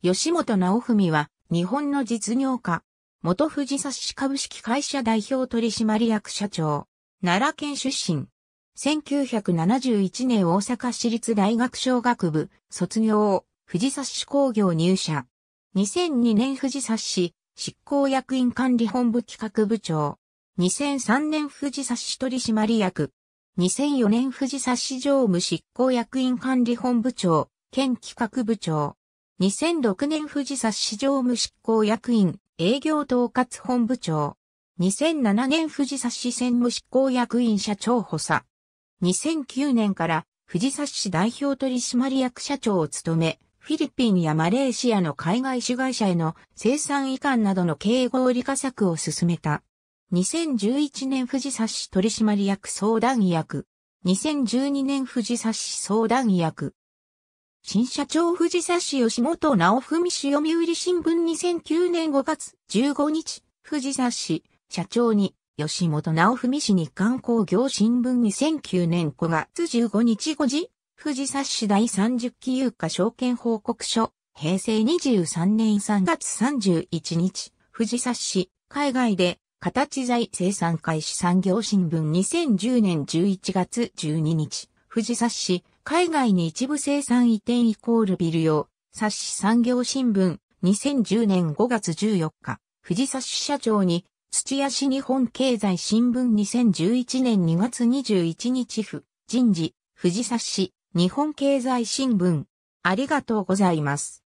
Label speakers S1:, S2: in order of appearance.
S1: 吉本直文は日本
S2: の実業家、元富士冊子株式会社代表取締役社長、奈良県出身。1971年大阪市立大学商学部卒業、富士冊子工業入社。2002年富士冊子執行役員管理本部企画部長。2003年富士冊子取締役。2004年富士冊子常務執行役員管理本部長、県企画部長。2006年富士冊市場務執行役員、営業統括本部長。2007年富士冊市専務執行役員社長補佐。2009年から富士冊市代表取締役社長を務め、フィリピンやマレーシアの海外主会社への生産移管などの経営合理化策を進めた。2011年富士冊市取締役相談役。2012年富士冊市相談役。新社長藤沢吉本直文氏読売新聞2009年5月15日、藤沢社長に、吉本直文氏日刊工業新聞2009年5月15日5時、藤沢市第30期有価証券報告書、平成23年3月31日、藤沢市、海外で、形材生産開始産業新聞2010年11月12日、藤沢市、海外に一部生産移転イコールビル用、冊子産業新聞、2010年5月14日、藤冊社長に、土屋市日本経済新聞2011年2月21日府、人事、藤冊子、日本経済
S1: 新聞、ありがとうございます。